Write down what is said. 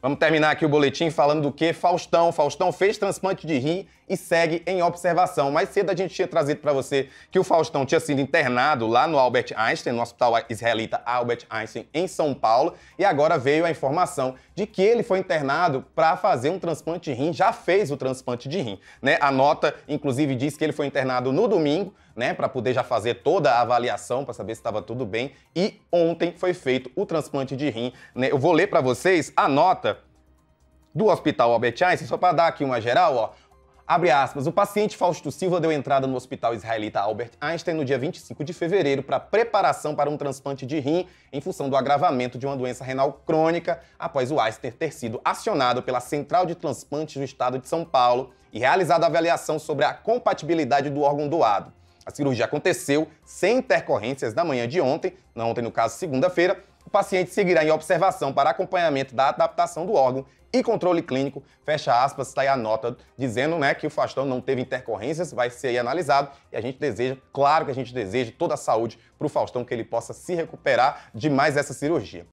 Vamos terminar aqui o boletim falando do que Faustão. Faustão fez transplante de rim e segue em observação. Mais cedo a gente tinha trazido para você que o Faustão tinha sido internado lá no Albert Einstein, no hospital israelita Albert Einstein, em São Paulo, e agora veio a informação de que ele foi internado para fazer um transplante de rim, já fez o transplante de rim. Né? A nota, inclusive, diz que ele foi internado no domingo, né, para poder já fazer toda a avaliação para saber se estava tudo bem. E ontem foi feito o transplante de rim. Né? Eu vou ler para vocês a nota do Hospital Albert Einstein só para dar aqui uma geral, ó. Abre aspas, o paciente Fausto Silva deu entrada no hospital israelita Albert Einstein no dia 25 de fevereiro para preparação para um transplante de rim em função do agravamento de uma doença renal crônica após o Einstein ter sido acionado pela Central de Transplantes do Estado de São Paulo e realizado a avaliação sobre a compatibilidade do órgão doado. A cirurgia aconteceu sem intercorrências na manhã de ontem, na ontem, no caso, segunda-feira. O paciente seguirá em observação para acompanhamento da adaptação do órgão e controle clínico, fecha aspas, está aí a nota dizendo né, que o Faustão não teve intercorrências, vai ser analisado e a gente deseja, claro que a gente deseja toda a saúde para o Faustão, que ele possa se recuperar de mais essa cirurgia.